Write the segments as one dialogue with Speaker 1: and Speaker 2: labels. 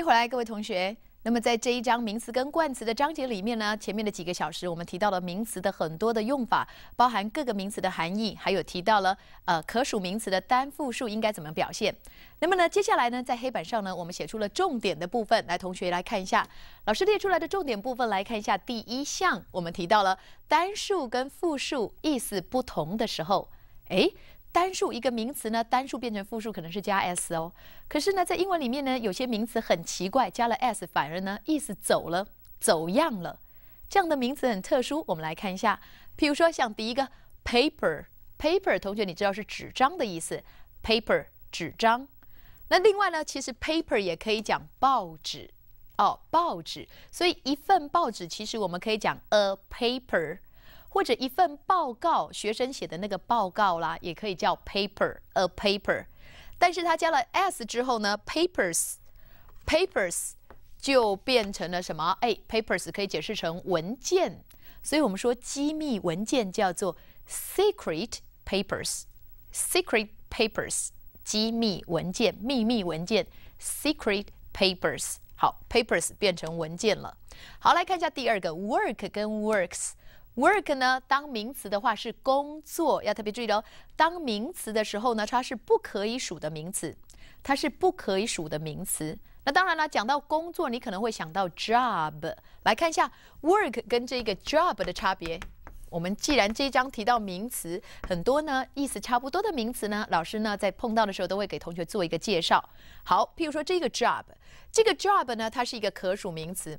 Speaker 1: 一会儿来，各位同学。那么在这一章名词跟冠词的章节里面呢，前面的几个小时我们提到了名词的很多的用法，包含各个名词的含义，还有提到了呃可数名词的单复数应该怎么表现。那么呢，接下来呢，在黑板上呢，我们写出了重点的部分，来同学来看一下。老师列出来的重点部分来看一下，第一项我们提到了单数跟复数意思不同的时候，哎。单数一个名词呢，单数变成复数可能是加 s 哦。可是呢，在英文里面呢，有些名词很奇怪，加了 s 反而呢意思走了，走样了。这样的名词很特殊，我们来看一下。譬如说像第一个 paper，paper，同学你知道是纸张的意思，paper 纸张。那另外呢，其实 paper 也可以讲报纸哦，报纸。所以一份报纸其实我们可以讲 a paper。或者一份报告，学生写的那个报告啦，也可以叫 paper，a paper。但是它加了 s 之后呢，papers，papers 就变成了什么？哎，papers 可以解释成文件，所以我们说机密文件叫做 secret papers，secret papers，机密文件、秘密文件，secret papers。好，papers 变成文件了。好，来看一下第二个 work 跟 works。Work 呢，当名词的话是工作，要特别注意哦。当名词的时候呢，它是不可以数的名词，它是不可以数的名词。那当然了，讲到工作，你可能会想到 job。来看一下 work 跟这个 job 的差别。我们既然这一章提到名词很多呢，意思差不多的名词呢，老师呢在碰到的时候都会给同学做一个介绍。好，譬如说这个 job，这个 job 呢，它是一个可数名词。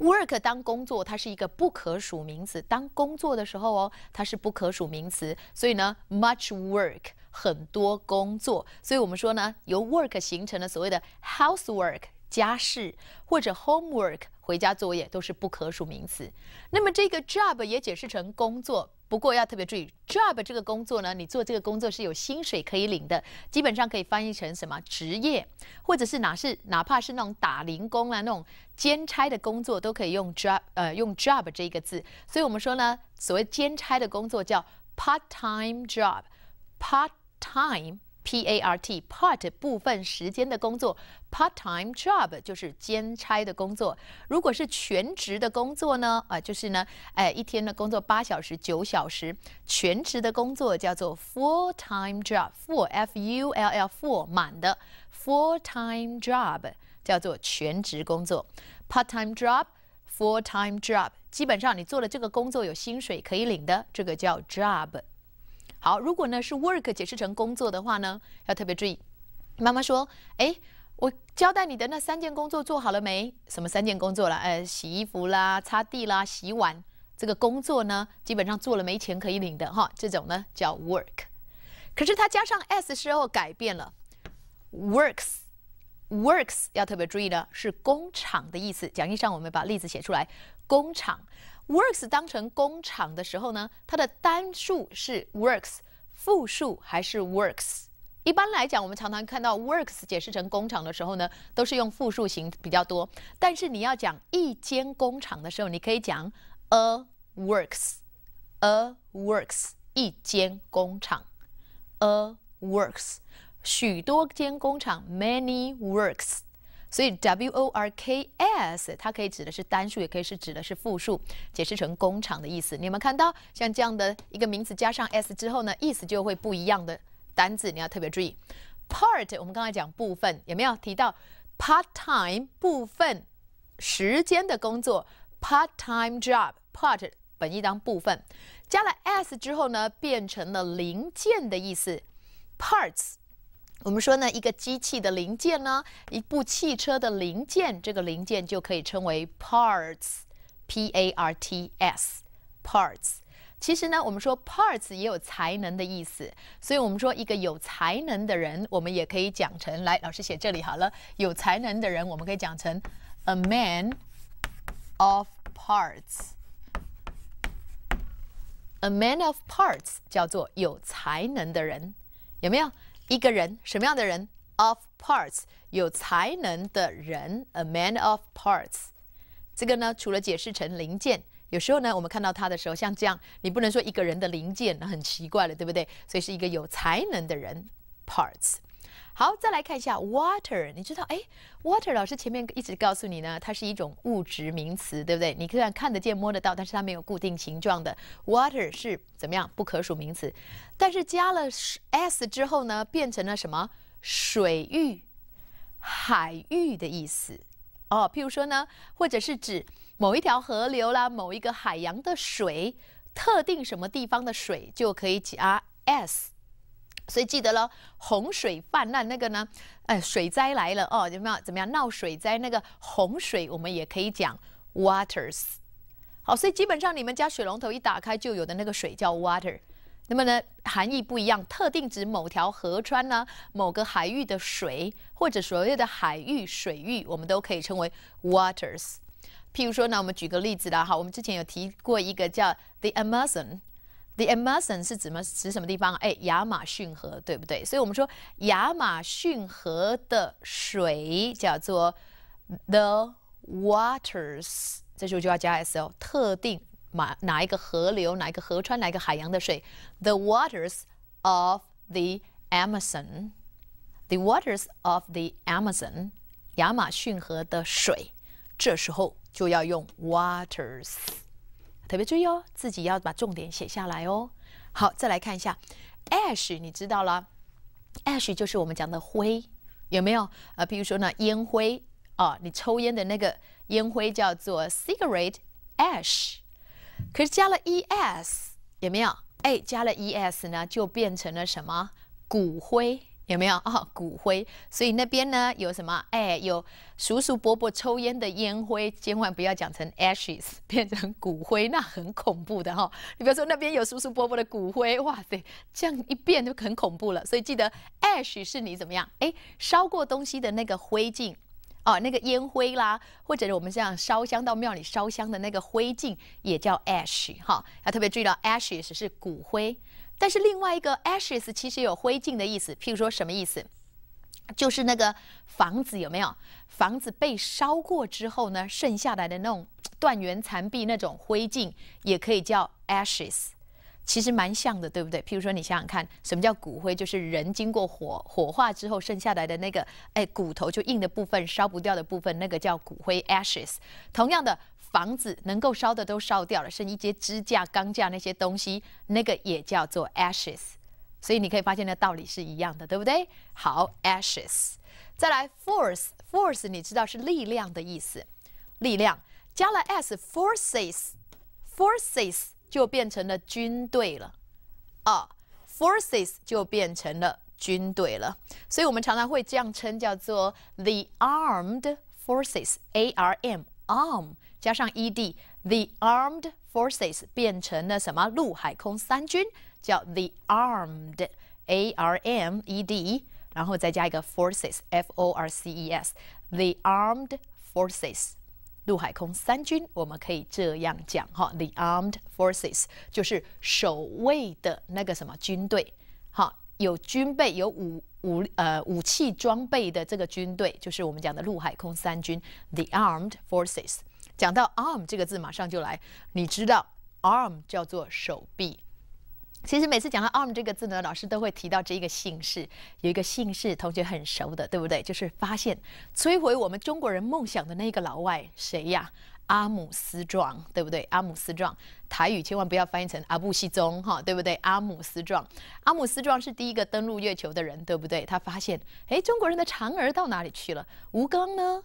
Speaker 1: Work 当工作，它是一个不可数名词。当工作的时候哦，它是不可数名词。所以呢，much work 很多工作。所以我们说呢，由 work 形成的所谓的 housework 家事或者 homework 回家作业都是不可数名词。那么这个 job 也解释成工作。不过要特别注意，job 这个工作呢，你做这个工作是有薪水可以领的，基本上可以翻译成什么职业，或者是哪是哪怕是那种打零工啊，那种兼差的工作，都可以用 job 呃用 job 这个字。所以我们说呢，所谓兼差的工作叫 part time job，part time。P A R T part 部分时间的工作，part-time job 就是兼差的工作。如果是全职的工作呢？啊，就是呢，哎，一天呢工作八小时、九小时，全职的工作叫做 full-time job，full f u l l full 满的，full-time job 叫做全职工作。part-time job，full-time job，基本上你做的这个工作有薪水可以领的，这个叫 job。好，如果呢是 work 解释成工作的话呢，要特别注意。妈妈说：“哎，我交代你的那三件工作做好了没？什么三件工作了？呃，洗衣服啦，擦地啦，洗碗。这个工作呢，基本上做了没钱可以领的哈。这种呢叫 work。可是它加上 s 之后改变了，works，works 要特别注意的是工厂的意思。讲义上我们把例子写出来，工厂。” Works 当成工厂的时候呢，它的单数是 works，复数还是 works。一般来讲，我们常常看到 works 解释成工厂的时候呢，都是用复数型比较多。但是你要讲一间工厂的时候，你可以讲 a works，a works 一间工厂，a works 许多间工厂 many works。所以 w o r k s 它可以指的是单数，也可以是指的是复数，解释成工厂的意思。你有没有看到像这样的一个名词加上 s 之后呢，意思就会不一样的单字，你要特别注意。Part 我们刚才讲部分，有没有提到 part time 部分时间的工作？Part time job part 本意当部分，加了 s 之后呢，变成了零件的意思。Parts。我们说呢，一个机器的零件呢，一部汽车的零件，这个零件就可以称为 parts，p a r t s，parts。其实呢，我们说 parts 也有才能的意思，所以我们说一个有才能的人，我们也可以讲成，来，老师写这里好了，有才能的人，我们可以讲成 a man of parts，a man of parts 叫做有才能的人，有没有？一个人什么样的人？Of parts，有才能的人。A man of parts，这个呢，除了解释成零件，有时候呢，我们看到它的时候，像这样，你不能说一个人的零件，那很奇怪了，对不对？所以是一个有才能的人。Parts。好，再来看一下 water。你知道，哎，water，老师前面一直告诉你呢，它是一种物质名词，对不对？你可以看得见、摸得到，但是它没有固定形状的。water 是怎么样？不可数名词，但是加了 s 之后呢，变成了什么？水域、海域的意思哦。譬如说呢，或者是指某一条河流啦，某一个海洋的水，特定什么地方的水就可以加 s。所以记得了，洪水泛滥那个呢，哎，水灾来了哦，怎么样？怎么样？闹水灾那个洪水，我们也可以讲 waters。好，所以基本上你们家水龙头一打开就有的那个水叫 water。那么呢，含义不一样，特定指某条河川呢、某个海域的水，或者所谓的海域水域，我们都可以称为 waters。譬如说呢，我们举个例子啦，哈，我们之前有提过一个叫 the Amazon。The Amazon 是指么？指什么地方啊？哎，亚马逊河，对不对？所以我们说亚马逊河的水叫做 The Waters，这时候就要加 s 哦。特定哪哪一个河流、哪一个河川、哪一个海洋的水，The Waters of the Amazon，The Waters of the Amazon，亚马逊河的水，这时候就要用 Waters。特别注意哦，自己要把重点写下来哦。好，再来看一下 ash，你知道了 ash 就是我们讲的灰，有没有呃，比如说呢烟灰啊，你抽烟的那个烟灰叫做 cigarette ash，可是加了 es 有没有？哎，加了 es 呢就变成了什么骨灰？有没有啊骨灰？所以那边呢有什么？哎，有叔叔伯伯抽烟的烟灰，千万不要讲成 ashes 变成骨灰，那很恐怖的哈。你比如说那边有叔叔伯伯的骨灰，哇塞，这样一变就很恐怖了。所以记得 ash 是你怎么样？哎，烧过东西的那个灰烬哦，那个烟灰啦，或者我们这样烧香到庙里烧香的那个灰烬也叫 ash 哈。要特别注意到 ashes 是骨灰。但是另外一个 ashes 其实有灰烬的意思，譬如说什么意思？就是那个房子有没有？房子被烧过之后呢，剩下来的那种断垣残壁那种灰烬，也可以叫 ashes，其实蛮像的，对不对？譬如说你想想看，什么叫骨灰？就是人经过火火化之后剩下来的那个，哎，骨头就硬的部分，烧不掉的部分，那个叫骨灰 ashes。同样的。房子能够烧的都烧掉了，剩一些支架、钢架那些东西，那个也叫做 ashes。所以你可以发现的道理是一样的，对不对？好，ashes。再来 force，force 你知道是力量的意思，力量加了 s，forces，forces 就变成了军队了啊，forces 就变成了军队了。所以我们常常会这样称叫做 the armed forces，a r m arm。加上 e d the armed forces 变成了什么？陆海空三军叫 the armed a r m e d，然后再加一个 forces f o r c e s the armed forces 陆海空三军，我们可以这样讲哈，the armed forces 就是守卫的那个什么军队，好，有军备有武武呃武器装备的这个军队，就是我们讲的陆海空三军，the armed forces。讲到 arm 这个字，马上就来。你知道 arm 叫做手臂。其实每次讲到 arm 这个字呢，老师都会提到这一个姓氏。有一个姓氏同学很熟的，对不对？就是发现摧毁我们中国人梦想的那个老外谁呀？阿姆斯壮，对不对？阿姆斯壮。台语千万不要翻译成阿布西宗，哈，对不对？阿姆斯壮。阿姆斯壮是第一个登陆月球的人，对不对？他发现，哎，中国人的嫦娥到哪里去了？吴刚呢？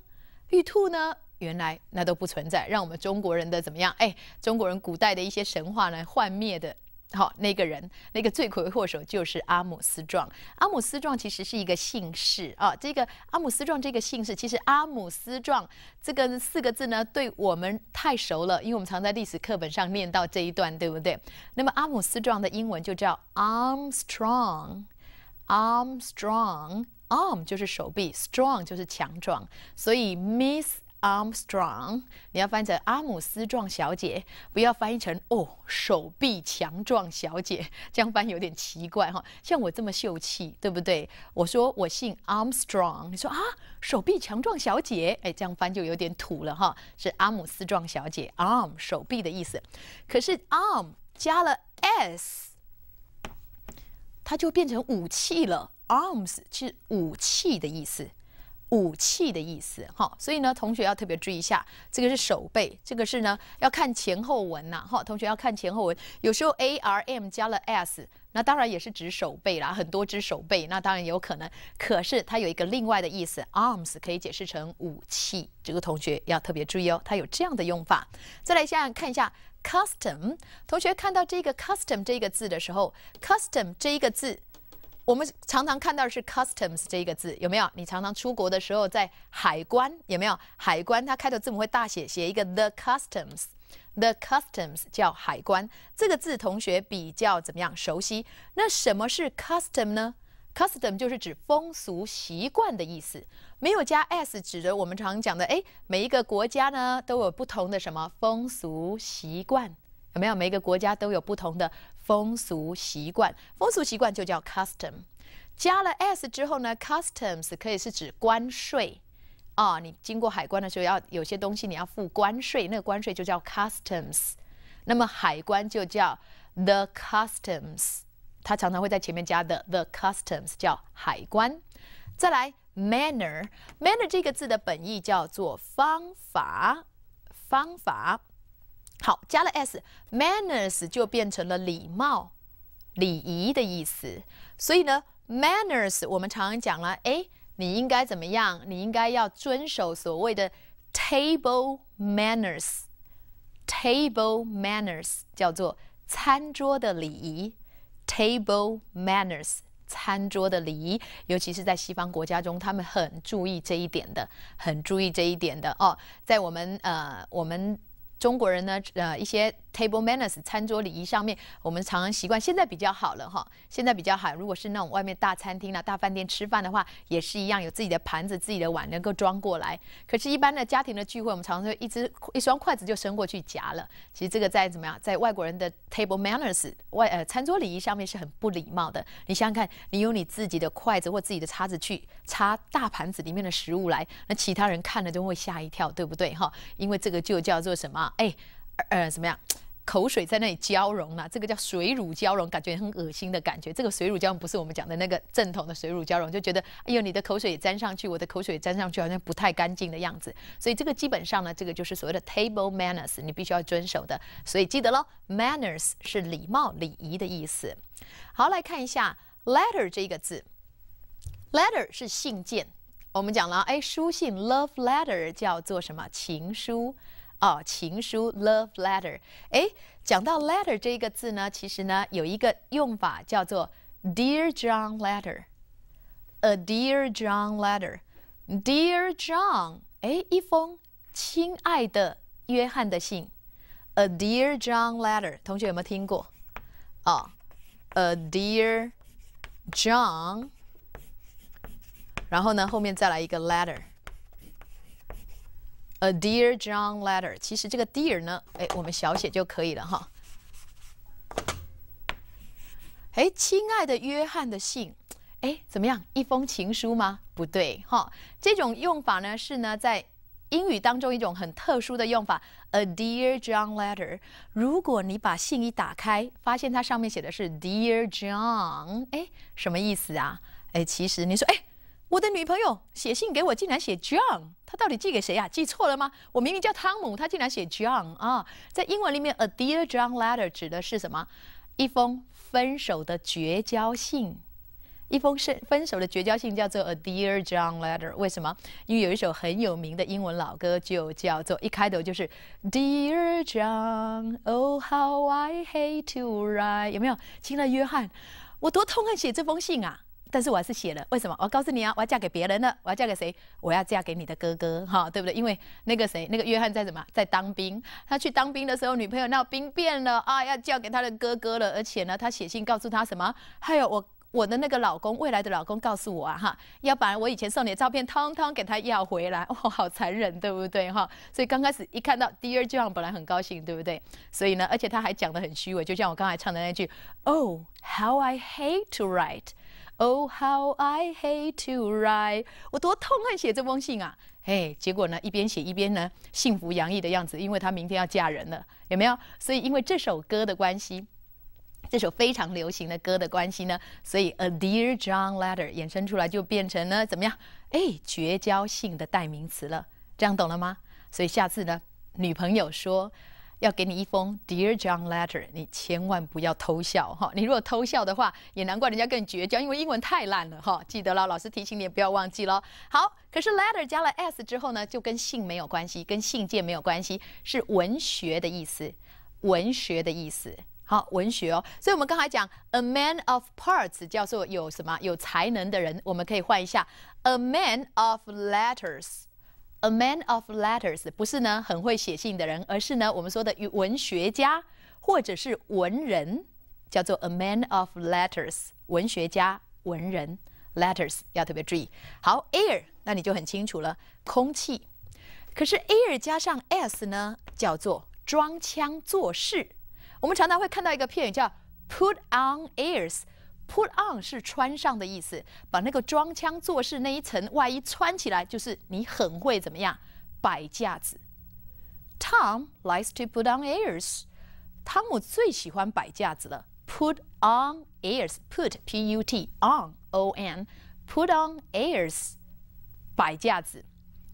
Speaker 1: 玉兔呢？原来那都不存在，让我们中国人的怎么样？哎，中国人古代的一些神话呢幻灭的，好，那个人那个罪魁祸首就是阿姆斯壮。阿姆斯壮其实是一个姓氏啊，这个阿姆斯壮这个姓氏，其实阿姆斯壮这个四个字呢，对我们太熟了，因为我们常在历史课本上念到这一段，对不对？那么阿姆斯壮的英文就叫 Armstrong，Armstrong，Arm 就是手臂，strong 就是强壮，所以 Miss。Armstrong，你要翻成阿姆斯壮小姐，不要翻译成哦，手臂强壮小姐，这样翻有点奇怪哈。像我这么秀气，对不对？我说我姓 Armstrong，你说啊，手臂强壮小姐，哎，这样翻就有点土了哈。是阿姆斯壮小姐，arm 手臂的意思，可是 arm 加了 s，它就变成武器了，arms 是武器的意思。武器的意思，哈，所以呢，同学要特别注意一下，这个是手背，这个是呢要看前后文呐，哈，同学要看前后文，有时候 a r m 加了 s，那当然也是指手背啦，很多只手背，那当然有可能，可是它有一个另外的意思，arms 可以解释成武器，这个同学要特别注意哦，它有这样的用法。再来一下，看一下 custom，同学看到这个 custom 这个字的时候，custom 这一个字。我们常常看到的是 customs 这一个字，有没有？你常常出国的时候在海关，有没有？海关它开头字母会大写，写一个 the customs，the customs 叫海关。这个字同学比较怎么样熟悉？那什么是 custom 呢？custom 就是指风俗习惯的意思，没有加 s，指的我们常讲的，哎，每一个国家呢都有不同的什么风俗习惯，有没有？每一个国家都有不同的。风俗习惯，风俗习惯就叫 custom，加了 s 之后呢，customs 可以是指关税，啊，你经过海关的时候要有些东西你要付关税，那个关税就叫 customs，那么海关就叫 the customs，它常常会在前面加的 the customs 叫海关。再来 manner，manner 这个字的本意叫做方法，方法。好，加了 s manners 就变成了礼貌、礼仪的意思。所以呢，manners 我们常常讲了，哎，你应该怎么样？你应该要遵守所谓的 table manners。table manners 叫做餐桌的礼仪。table manners 餐桌的礼仪，尤其是在西方国家中，他们很注意这一点的，很注意这一点的哦。在我们呃，我们。中国人呢，呃，一些 table manners 餐桌礼仪上面，我们常常习惯，现在比较好了哈，现在比较好。如果是那种外面大餐厅啊，大饭店吃饭的话，也是一样，有自己的盘子、自己的碗，能够装过来。可是，一般的家庭的聚会，我们常常一只一双筷子就伸过去夹了。其实这个在怎么样，在外国人的 table manners 外呃餐桌礼仪上面是很不礼貌的。你想想看，你用你自己的筷子或自己的叉子去叉大盘子里面的食物来，那其他人看了都会吓一跳，对不对哈？因为这个就叫做什么？哎，呃，怎么样？口水在那里交融啊，这个叫水乳交融，感觉很恶心的感觉。这个水乳交融不是我们讲的那个正统的水乳交融，就觉得哎呦，你的口水沾上去，我的口水沾上去，好像不太干净的样子。所以这个基本上呢，这个就是所谓的 table manners，你必须要遵守的。所以记得喽，manners 是礼貌礼仪的意思。好，来看一下 letter 这个字，letter 是信件。我们讲了，哎，书信 love letter 叫做什么？情书。哦，情书 （love letter）。哎，讲到 letter 这一个字呢，其实呢有一个用法叫做 “Dear John letter”，a Dear John letter，Dear John，哎，一封亲爱的约翰的信，a Dear John letter。同学有没有听过？啊，a Dear John，然后呢后面再来一个 letter。A dear John letter，其实这个 dear 呢，哎，我们小写就可以了哈。哎，亲爱的约翰的信，哎，怎么样？一封情书吗？不对，哈，这种用法呢是呢在英语当中一种很特殊的用法。A dear John letter，如果你把信一打开，发现它上面写的是 dear John，哎，什么意思啊？哎，其实你说，哎。我的女朋友写信给我，竟然写 John，她到底寄给谁啊？寄错了吗？我明明叫汤姆，她竟然写 John 啊！在英文里面，a dear John letter 指的是什么？一封分手的绝交信，一封是分手的绝交信叫做 a dear John letter。为什么？因为有一首很有名的英文老歌，就叫做一开头就是 Dear John，Oh how I hate to write。有没有？亲爱的约翰，我多痛恨写这封信啊！但是我还是写了，为什么？我告诉你啊，我要嫁给别人了。我要嫁给谁？我要嫁给你的哥哥，哈，对不对？因为那个谁，那个约翰在什么，在当兵。他去当兵的时候，女朋友闹兵变了啊，要嫁给他的哥哥了。而且呢，他写信告诉他什么？还有我我的那个老公，未来的老公，告诉我啊，哈，要把我以前送你的照片通通给他要回来。哦，好残忍，对不对？哈。所以刚开始一看到 Dear John，本来很高兴，对不对？所以呢，而且他还讲的很虚伪，就像我刚才唱的那句 “Oh how I hate to write”。Oh, how I hate to write！我多痛恨写这封信啊！嘿，结果呢，一边写一边呢，幸福洋溢的样子，因为他明天要嫁人了，有没有？所以因为这首歌的关系，这首非常流行的歌的关系呢，所以 A Dear John Letter 衍生出来就变成了怎么样？哎，绝交信的代名词了。这样懂了吗？所以下次呢，女朋友说。要给你一封 Dear John letter，你千万不要偷笑哈！你如果偷笑的话，也难怪人家更绝交，因为英文太烂了哈！记得啦，老师提醒你不要忘记喽。好，可是 letter 加了 s 之后呢，就跟信没有关系，跟信件没有关系，是文学的意思，文学的意思。好，文学哦。所以我们刚才讲 a man of parts 叫做有什么有才能的人，我们可以换一下 a man of letters。A man of letters 不是呢很会写信的人，而是呢我们说的文学家或者是文人，叫做 a man of letters，文学家、文人。Letters 要特别注意。好，air 那你就很清楚了，空气。可是 air 加上 s 呢，叫做装腔作势。我们常常会看到一个片语叫 put on airs。Put on 是穿上的意思，把那个装腔作势那一层外衣穿起来，就是你很会怎么样摆架子。Tom likes to put on airs。汤姆最喜欢摆架子了。Put on airs。Put P U T on O N。Put on airs，摆架子，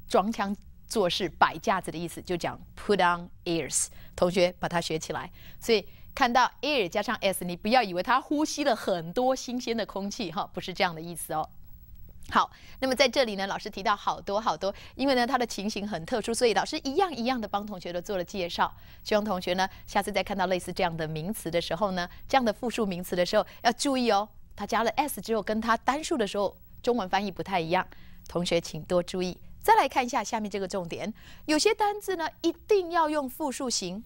Speaker 1: 装腔作势，摆架子的意思就讲 put on airs。同学把它学起来，所以。看到 air 加上 s，你不要以为它呼吸了很多新鲜的空气哈，不是这样的意思哦。好，那么在这里呢，老师提到好多好多，因为呢他的情形很特殊，所以老师一样一样的帮同学都做了介绍。希望同学呢下次再看到类似这样的名词的时候呢，这样的复数名词的时候要注意哦，他加了 s 之后，跟他单数的时候中文翻译不太一样。同学请多注意。再来看一下下面这个重点，有些单字呢一定要用复数形。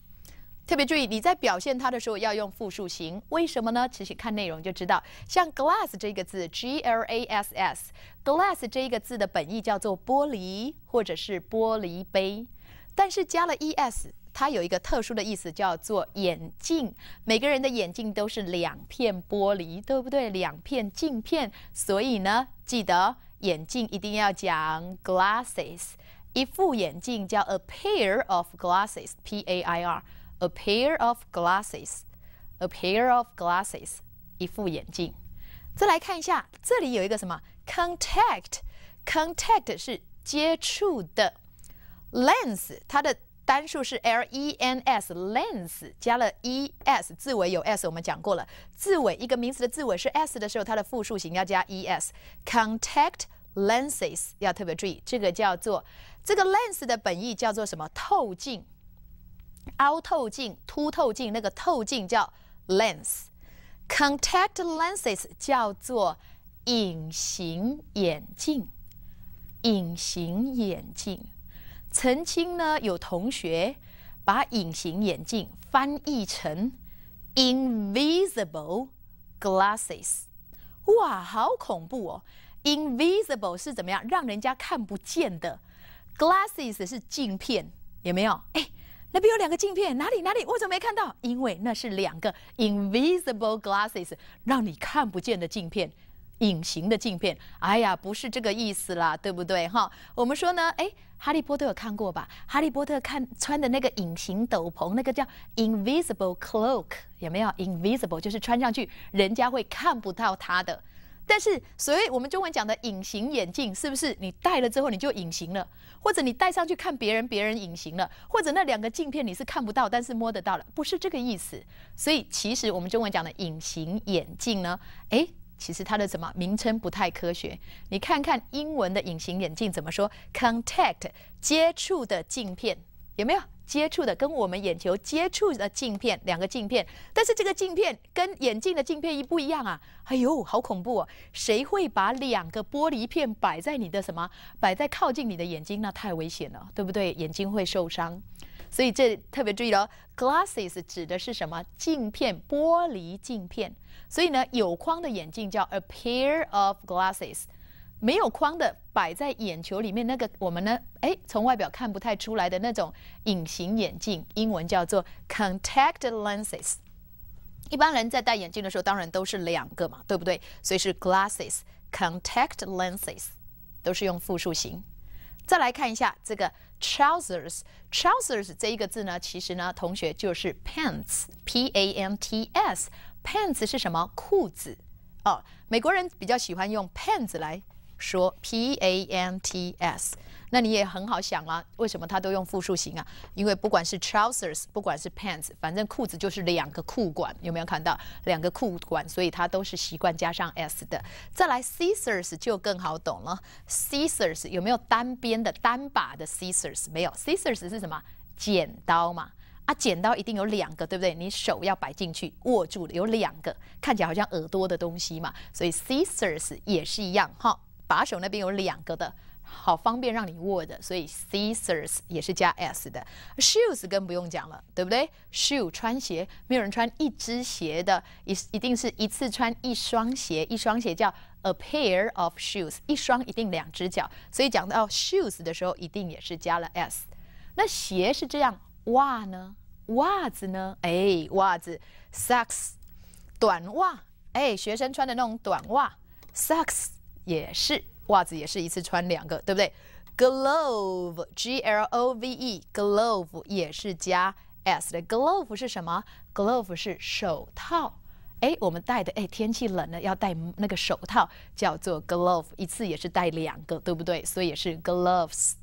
Speaker 1: 特别注意，你在表现它的时候要用复数型。为什么呢？其实看内容就知道，像 glass 这个字，g l a s s，glass 这一个字的本意叫做玻璃或者是玻璃杯，但是加了 e s，它有一个特殊的意思叫做眼镜。每个人的眼镜都是两片玻璃，对不对？两片镜片，所以呢，记得眼镜一定要讲 glasses。一副眼镜叫 a pair of glasses，p a i r。A pair of glasses, a pair of glasses，一副眼镜。再来看一下，这里有一个什么？Contact, contact 是接触的。Lens 它的单数是 l-e-n-s，lens 加了 e-s，字尾有 s，我们讲过了，字尾一个名词的字尾是 s 的时候，它的复数形要加 e-s。Contact lenses 要特别注意，这个叫做这个 lens 的本意叫做什么？透镜。凹透镜、凸透镜，那个透镜叫 lens。Contact lenses 叫做隐形眼镜。隐形眼镜，曾经呢有同学把隐形眼镜翻译成 invisible glasses。哇，好恐怖哦！invisible 是怎么样？让人家看不见的 glasses 是镜片，有没有？哎。那边有两个镜片，哪里哪里，我怎么没看到？因为那是两个 invisible glasses，让你看不见的镜片，隐形的镜片。哎呀，不是这个意思啦，对不对？哈，我们说呢，哎，哈利波特有看过吧？哈利波特看穿的那个隐形斗篷，那个叫 invisible cloak，有没有？invisible 就是穿上去，人家会看不到他的。但是所谓我们中文讲的隐形眼镜，是不是你戴了之后你就隐形了？或者你戴上去看别人，别人隐形了？或者那两个镜片你是看不到，但是摸得到了？不是这个意思。所以其实我们中文讲的隐形眼镜呢，诶，其实它的什么名称不太科学。你看看英文的隐形眼镜怎么说？Contact 接触的镜片有没有？接触的跟我们眼球接触的镜片，两个镜片，但是这个镜片跟眼镜的镜片一不一样啊？哎呦，好恐怖哦！谁会把两个玻璃片摆在你的什么？摆在靠近你的眼睛，那太危险了，对不对？眼睛会受伤，所以这特别注意了。Glasses 指的是什么？镜片，玻璃镜片。所以呢，有框的眼镜叫 a pair of glasses。没有框的摆在眼球里面那个我们呢？哎，从外表看不太出来的那种隐形眼镜，英文叫做 contact lenses。一般人在戴眼镜的时候，当然都是两个嘛，对不对？所以是 glasses，contact lenses，都是用复数形。再来看一下这个 trousers，trousers 这一个字呢，其实呢，同学就是 pants，p a n t s，pants 是什么？裤子哦，美国人比较喜欢用 pants 来。说 pants，那你也很好想啊。为什么他都用复数型啊？因为不管是 trousers，不管是 pants，反正裤子就是两个裤管，有没有看到两个裤管？所以它都是习惯加上 s 的。再来 scissors 就更好懂了。scissors 有没有单边的、单把的 scissors？没有，scissors 是什么？剪刀嘛。啊，剪刀一定有两个，对不对？你手要摆进去握住的，有两个，看起来好像耳朵的东西嘛。所以 scissors 也是一样哈。把手那边有两个的，好方便让你握的，所以 scissors 也是加 s 的。shoes 更不用讲了，对不对？shoe 穿鞋，没有人穿一只鞋的，一一定是一次穿一双鞋，一双鞋叫 a pair of shoes，一双一定两只脚，所以讲到 shoes 的时候，一定也是加了 s。那鞋是这样，袜呢？袜子呢？哎，袜子 socks，短袜，哎，学生穿的那种短袜 socks。也是袜子也是一次穿两个，对不对？Glove, g l o v e, glove 也是加 s 的。Glove 是什么？Glove 是手套。哎，我们戴的，哎，天气冷了要戴那个手套，叫做 glove，一次也是戴两个，对不对？所以也是 gloves。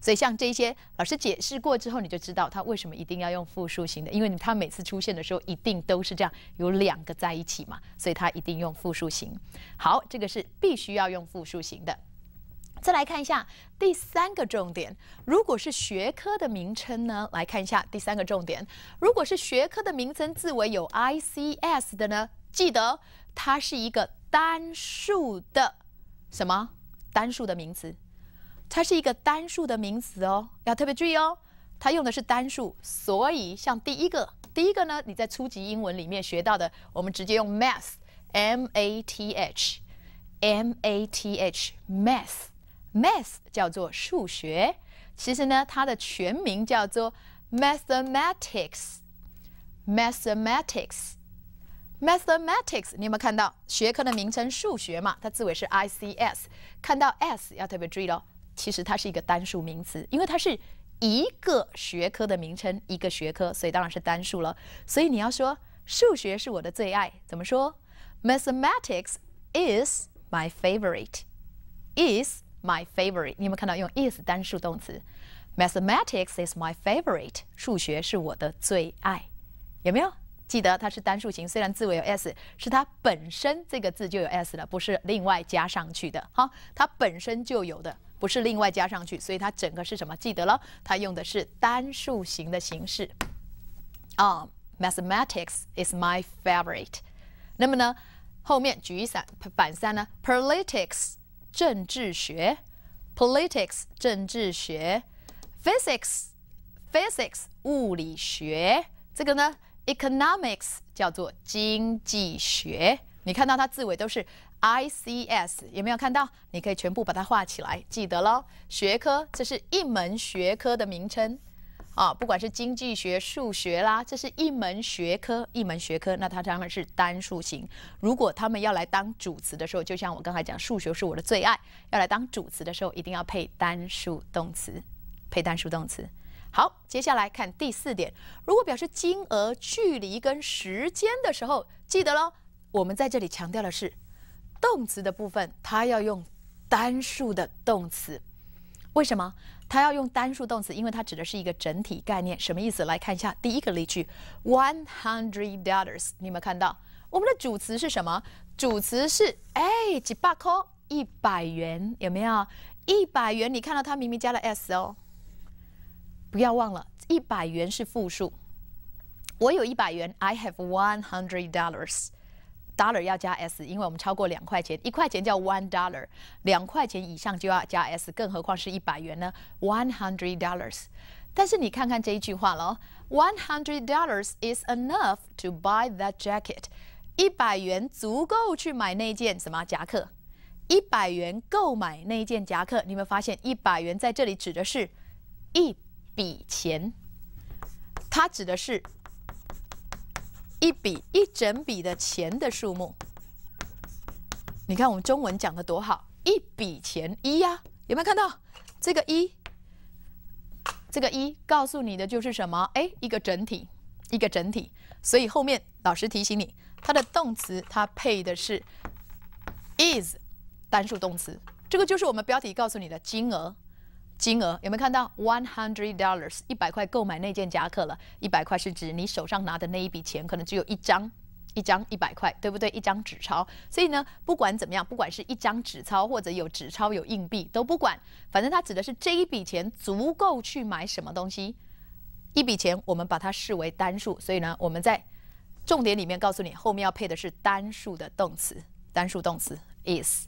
Speaker 1: 所以像这些老师解释过之后，你就知道他为什么一定要用复数型的，因为他每次出现的时候一定都是这样，有两个在一起嘛，所以它一定用复数型。好，这个是必须要用复数型的。再来看一下第三个重点，如果是学科的名称呢？来看一下第三个重点，如果是学科的名称，字尾有 i c s 的呢，记得它是一个单数的什么单数的名词。它是一个单数的名词哦，要特别注意哦。它用的是单数，所以像第一个，第一个呢，你在初级英文里面学到的，我们直接用 math，m a t h，m a t h，math，math 叫做数学。其实呢，它的全名叫做 mathematics，mathematics，mathematics。你有没有看到学科的名称数学嘛？它字尾是 i c s，看到 s 要特别注意喽。其实它是一个单数名词，因为它是一个学科的名称，一个学科，所以当然是单数了。所以你要说数学是我的最爱，怎么说？Mathematics is my favorite. Is my favorite。你有没有看到用 is 单数动词，Mathematics is my favorite。数学是我的最爱，有没有？记得它是单数型，虽然字尾有 s，是它本身这个字就有 s 了，不是另外加上去的。好，它本身就有的。不是另外加上去，所以它整个是什么？记得了，它用的是单数形的形式啊。Mathematics is my favorite。那么呢，后面举一反三呢，politics（ 政治学 ），politics（ 政治学 ），physics（physics，物理学），这个呢，economics（ 叫做经济学）。你看到它字尾都是。I C S 有没有看到？你可以全部把它画起来，记得喽。学科，这是一门学科的名称啊，不管是经济学、数学啦，这是一门学科，一门学科，那它当然是单数型。如果他们要来当主词的时候，就像我刚才讲，数学是我的最爱，要来当主词的时候，一定要配单数动词，配单数动词。好，接下来看第四点，如果表示金额、距离跟时间的时候，记得喽，我们在这里强调的是。动词的部分，它要用单数的动词。为什么？它要用单数动词，因为它指的是一个整体概念。什么意思？来看一下第一个例句：One hundred dollars。你有没有看到？我们的主词是什么？主词是哎，几把扣？一百元有没有？一百元，你看到它明明加了 s 哦。不要忘了，一百元是复数。我有一百元，I have one hundred dollars。Dollar 要加 s，因为我们超过两块钱，一块钱叫 one dollar，两块钱以上就要加 s，更何况是一百元呢？One hundred dollars。但是你看看这一句话喽，One hundred dollars is enough to buy that jacket。一百元足够去买那件什么夹克？一百元购买那件夹克，你有没有发现，一百元在这里指的是一笔钱？它指的是。一笔一整笔的钱的数目，你看我们中文讲的多好，一笔钱一呀，有没有看到这个一？这个一告诉你的就是什么？哎，一个整体，一个整体。所以后面老师提醒你，它的动词它配的是 is 单数动词，这个就是我们标题告诉你的金额。金额有没有看到？One hundred dollars，一百块购买那件夹克了。一百块是指你手上拿的那一笔钱，可能只有一张，一张一百块，对不对？一张纸钞。所以呢，不管怎么样，不管是一张纸钞或者有纸钞有硬币都不管，反正它指的是这一笔钱足够去买什么东西。一笔钱，我们把它视为单数，所以呢，我们在重点里面告诉你，后面要配的是单数的动词，单数动词 is。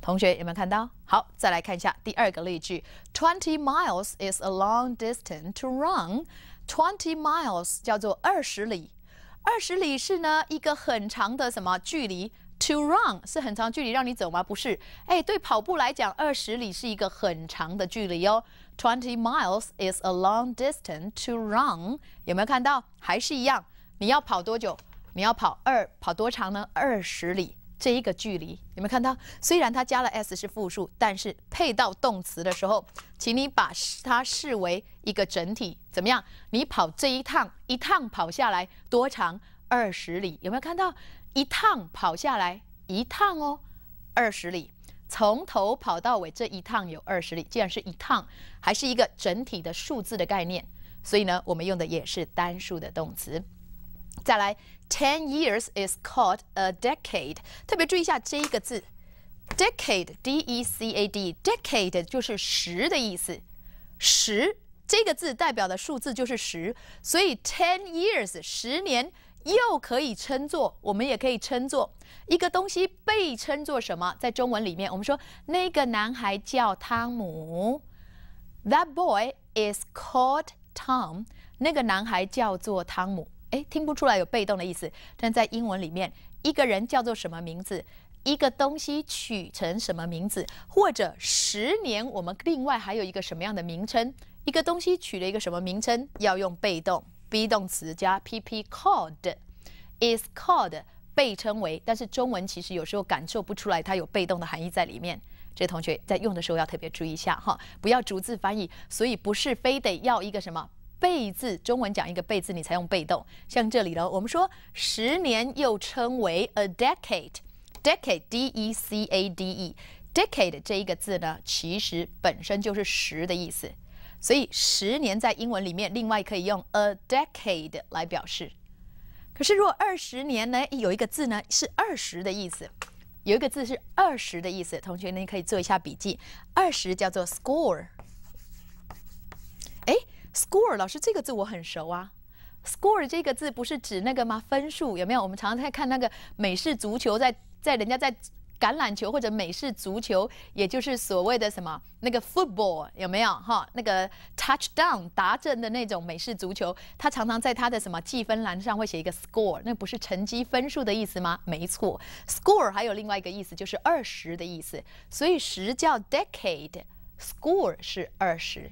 Speaker 1: 同学有没有看到？好，再来看一下第二个例句。Twenty miles is a long distance to run. Twenty miles 叫做二十里，二十里是呢一个很长的什么距离？To run 是很长距离让你走吗？不是，哎，对跑步来讲，二十里是一个很长的距离哦。Twenty miles is a long distance to run。有没有看到？还是一样，你要跑多久？你要跑二，跑多长呢？二十里。这一个距离，有没有看到？虽然它加了 s 是复数，但是配到动词的时候，请你把它视为一个整体。怎么样？你跑这一趟，一趟跑下来多长？二十里。有没有看到？一趟跑下来，一趟哦，二十里，从头跑到尾这一趟有二十里。既然是一趟，还是一个整体的数字的概念，所以呢，我们用的也是单数的动词。再来。Ten years is called a decade。特别注意一下这一个字，decade，d e c a d，decade 就是十的意思。十这个字代表的数字就是十，所以 ten years，十年又可以称作，我们也可以称作一个东西被称作什么？在中文里面，我们说那个男孩叫汤姆，That boy is called Tom。那个男孩叫做汤姆。哎，听不出来有被动的意思，但在英文里面，一个人叫做什么名字，一个东西取成什么名字，或者十年我们另外还有一个什么样的名称，一个东西取了一个什么名称，要用被动，be 动词加 PP called，is called 被称为，但是中文其实有时候感受不出来它有被动的含义在里面，这同学在用的时候要特别注意一下哈，不要逐字翻译，所以不是非得要一个什么。被字，中文讲一个被字，你才用被动。像这里了，我们说十年又称为 a decade，decade，d e c a d e，decade 这一个字呢，其实本身就是十的意思。所以十年在英文里面，另外可以用 a decade 来表示。可是如果二十年呢，有一个字呢是二十的意思，有一个字是二十的意思。同学，你可以做一下笔记，二十叫做 score。哎。Score，老师这个字我很熟啊。Score 这个字不是指那个吗？分数有没有？我们常常在看那个美式足球，在在人家在橄榄球或者美式足球，也就是所谓的什么那个 football 有没有？哈，那个 touchdown 达阵的那种美式足球，它常常在它的什么计分栏上会写一个 score，那不是成绩分数的意思吗？没错。Score 还有另外一个意思就是二十的意思，所以十叫 decade，score 是二十。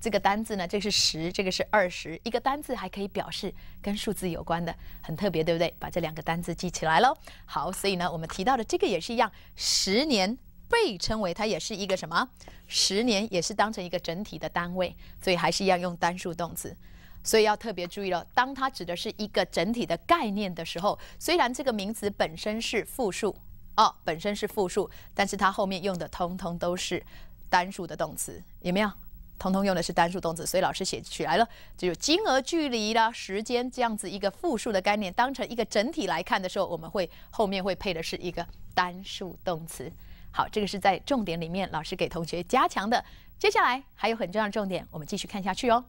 Speaker 1: 这个单字呢？这个是十，这个是二十。一个单字还可以表示跟数字有关的，很特别，对不对？把这两个单字记起来喽。好，所以呢，我们提到的这个也是一样。十年被称为它也是一个什么？十年也是当成一个整体的单位，所以还是要用单数动词。所以要特别注意了，当它指的是一个整体的概念的时候，虽然这个名词本身是复数哦，本身是复数，但是它后面用的通通都是单数的动词，有没有？通通用的是单数动词，所以老师写起来了，就有金额、距离啦、时间这样子一个复数的概念，当成一个整体来看的时候，我们会后面会配的是一个单数动词。好，这个是在重点里面，老师给同学加强的。接下来还有很重要的重点，我们继续看下去哦。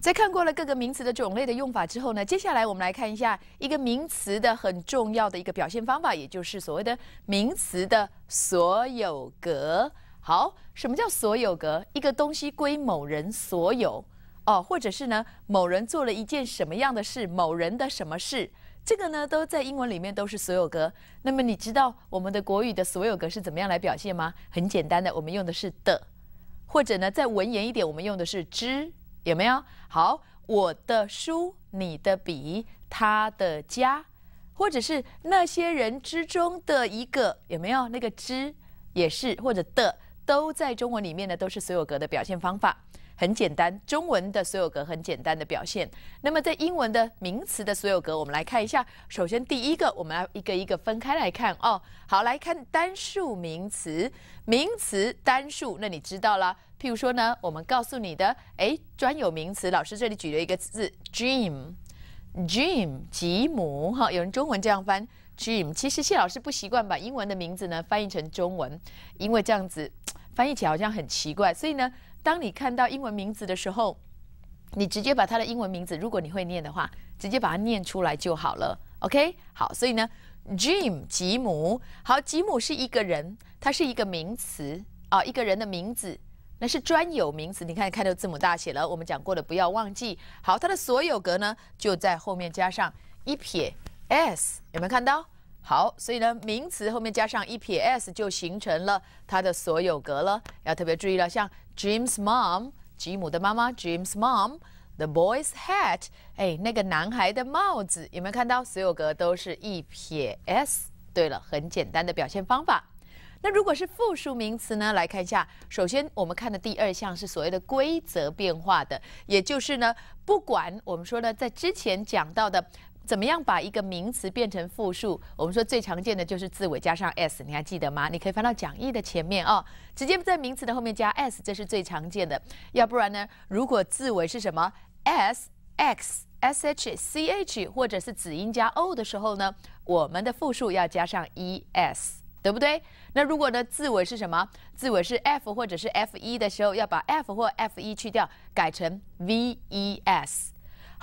Speaker 1: 在看过了各个名词的种类的用法之后呢，接下来我们来看一下一个名词的很重要的一个表现方法，也就是所谓的名词的所有格。好，什么叫所有格？一个东西归某人所有，哦，或者是呢，某人做了一件什么样的事，某人的什么事，这个呢，都在英文里面都是所有格。那么你知道我们的国语的所有格是怎么样来表现吗？很简单的，我们用的是的，或者呢，再文言一点，我们用的是之，有没有？好，我的书，你的笔，他的家，或者是那些人之中的一个，有没有？那个之也是，或者的。都在中文里面呢，都是所有格的表现方法，很简单。中文的所有格很简单的表现。那么在英文的名词的所有格，我们来看一下。首先第一个，我们要一个一个分开来看哦。好，来看单数名词，名词单数。那你知道了？譬如说呢，我们告诉你的，哎，专有名词。老师这里举了一个字，Jim，Jim，吉姆，哈，有人中文这样翻。Jim，其实谢老师不习惯把英文的名字呢翻译成中文，因为这样子 翻译起来好像很奇怪。所以呢，当你看到英文名字的时候，你直接把他的英文名字，如果你会念的话，直接把它念出来就好了。OK，好，所以呢，Jim，吉姆，好，吉姆是一个人，他是一个名词啊，一个人的名字，那是专有名词。你看看到字母大写了，我们讲过的不要忘记。好，它的所有格呢就在后面加上一撇。s 有没有看到？好，所以呢，名词后面加上一撇 s 就形成了它的所有格了。要特别注意了，像 Jim's mom，吉姆的妈妈，Jim's mom，the boy's hat，哎，那个男孩的帽子，有没有看到？所有格都是一撇 s。对了，很简单的表现方法。那如果是复数名词呢？来看一下，首先我们看的第二项是所谓的规则变化的，也就是呢，不管我们说呢，在之前讲到的。怎么样把一个名词变成复数？我们说最常见的就是字尾加上 s，你还记得吗？你可以翻到讲义的前面哦，直接在名词的后面加 s，这是最常见的。要不然呢，如果字尾是什么 s、x、s h、c h，或者是子音加 o 的时候呢，我们的复数要加上 e s，对不对？那如果呢字尾是什么？字尾是 f 或者是 f e 的时候，要把 f 或 f e 去掉，改成 v e s。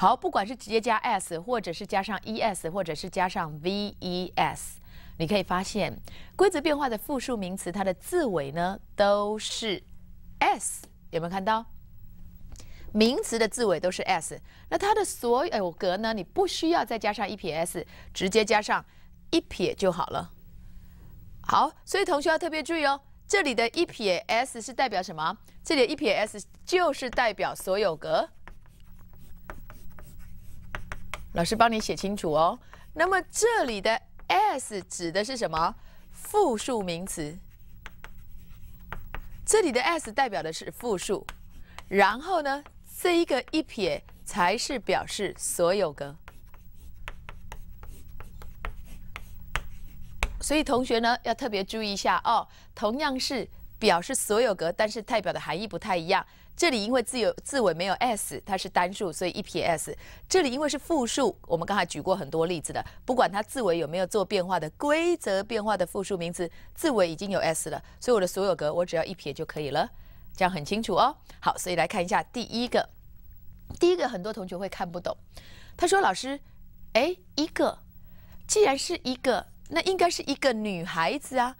Speaker 1: 好，不管是直接加 s，或者是加上 e s，或者是加上 v e s，你可以发现规则变化的复数名词，它的字尾呢都是 s，有没有看到？名词的字尾都是 s，那它的所有格呢？你不需要再加上一撇 s，直接加上一撇就好了。好，所以同学要特别注意哦，这里的一撇 s 是代表什么？这里的一撇 s 就是代表所有格。老师帮你写清楚哦。那么这里的 s 指的是什么？复数名词。这里的 s 代表的是复数，然后呢，这一个一撇才是表示所有格。所以同学呢要特别注意一下哦，同样是表示所有格，但是代表的含义不太一样。这里因为字有字尾没有 s，它是单数，所以一撇 s。这里因为是复数，我们刚才举过很多例子的，不管它字尾有没有做变化的规则变化的复数名词，字尾已经有 s 了，所以我的所有格我只要一撇就可以了，这样很清楚哦。好，所以来看一下第一个，第一个很多同学会看不懂，他说老师，哎，一个，既然是一个，那应该是一个女孩子啊。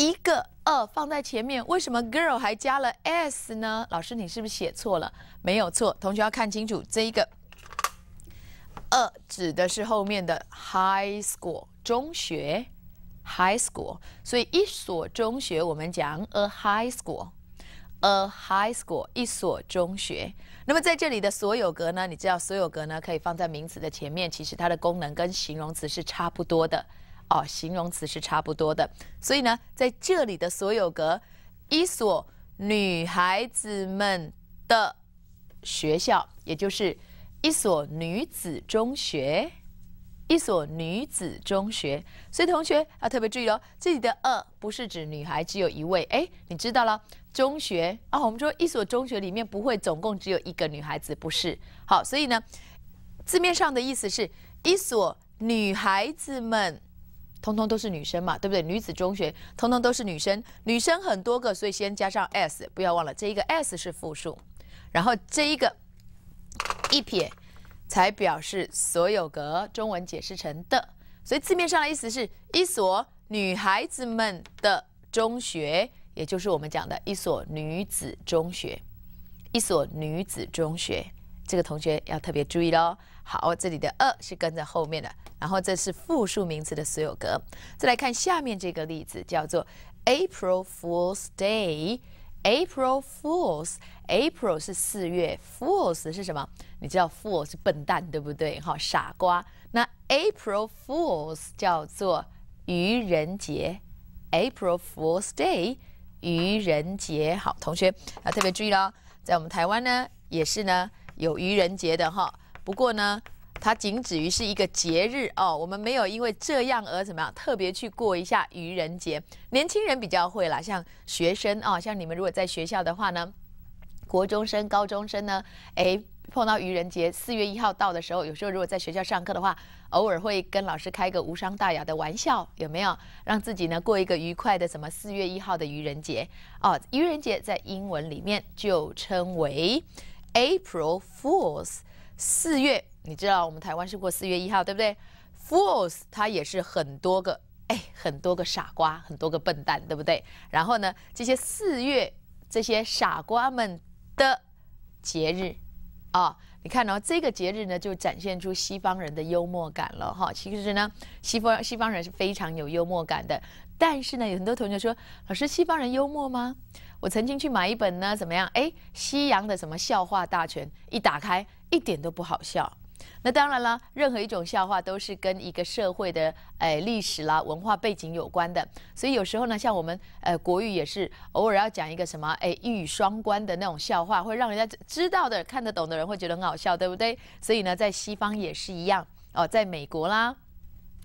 Speaker 1: 一个二放在前面，为什么 girl 还加了 s 呢？老师，你是不是写错了？没有错，同学要看清楚，这一个二指的是后面的 high school 中学，high school，所以一所中学我们讲 a high school，a high school 一所中学。那么在这里的所有格呢？你知道所有格呢可以放在名词的前面，其实它的功能跟形容词是差不多的。哦，形容词是差不多的，所以呢，在这里的所有格，一所女孩子们的学校，也就是一所女子中学，一所女子中学。所以同学要特别注意哦，这里的“二”不是指女孩只有一位。哎，你知道了，中学啊，我们说一所中学里面不会总共只有一个女孩子，不是？好，所以呢，字面上的意思是一所女孩子们。通通都是女生嘛，对不对？女子中学通通都是女生，女生很多个，所以先加上 s，不要忘了这一个 s 是复数。然后这一个一撇才表示所有格，中文解释成的，所以字面上的意思是一所女孩子们的中学，也就是我们讲的一所女子中学。一所女子中学，这个同学要特别注意喽。好，这里的二是跟在后面的，然后这是复数名词的所有格。再来看下面这个例子，叫做 April Fool's Day，April Fools，April 是四月，Fools 是什么？你知道 Fool 是笨蛋，对不对？哈，傻瓜。那 April Fools 叫做愚人节，April Fool's Day 愚人节。好，同学要特别注意了，在我们台湾呢，也是呢有愚人节的哈。不过呢，它仅止于是一个节日哦。我们没有因为这样而怎么样特别去过一下愚人节。年轻人比较会啦，像学生啊，像你们如果在学校的话呢，国中生、高中生呢，哎，碰到愚人节四月一号到的时候，有时候如果在学校上课的话，偶尔会跟老师开个无伤大雅的玩笑，有没有？让自己呢过一个愉快的什么四月一号的愚人节哦。愚人节在英文里面就称为 April Fools。四月，你知道我们台湾是过四月一号，对不对？Fools，它也是很多个，哎，很多个傻瓜，很多个笨蛋，对不对？然后呢，这些四月这些傻瓜们的节日，啊，你看哦，这个节日呢，就展现出西方人的幽默感了，哈。其实呢，西方西方人是非常有幽默感的。但是呢，有很多同学说，老师，西方人幽默吗？我曾经去买一本呢，怎么样？哎，西洋的什么笑话大全，一打开。一点都不好笑，那当然了，任何一种笑话都是跟一个社会的诶历史啦、文化背景有关的。所以有时候呢，像我们呃国语也是偶尔要讲一个什么诶一语双关的那种笑话，会让人家知道的、看得懂的人会觉得很好笑，对不对？所以呢，在西方也是一样哦，在美国啦、